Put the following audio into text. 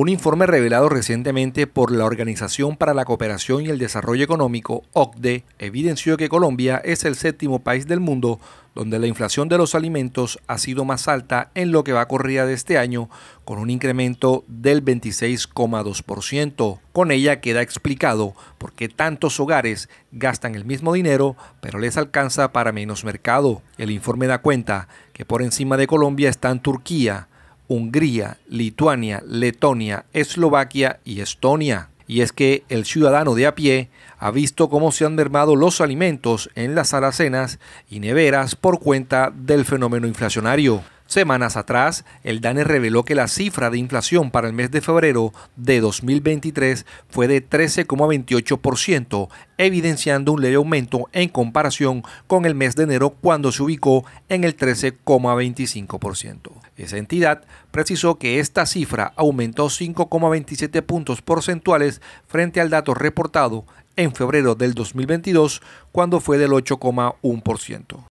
Un informe revelado recientemente por la Organización para la Cooperación y el Desarrollo Económico, OCDE, evidenció que Colombia es el séptimo país del mundo donde la inflación de los alimentos ha sido más alta en lo que va corrida de este año, con un incremento del 26,2%. Con ella queda explicado por qué tantos hogares gastan el mismo dinero, pero les alcanza para menos mercado. El informe da cuenta que por encima de Colombia están Turquía, Hungría, Lituania, Letonia, Eslovaquia y Estonia. Y es que el ciudadano de a pie ha visto cómo se han mermado los alimentos en las alacenas y neveras por cuenta del fenómeno inflacionario. Semanas atrás, el DANE reveló que la cifra de inflación para el mes de febrero de 2023 fue de 13,28%, evidenciando un leve aumento en comparación con el mes de enero cuando se ubicó en el 13,25%. Esa entidad precisó que esta cifra aumentó 5,27 puntos porcentuales frente al dato reportado en febrero del 2022 cuando fue del 8,1%.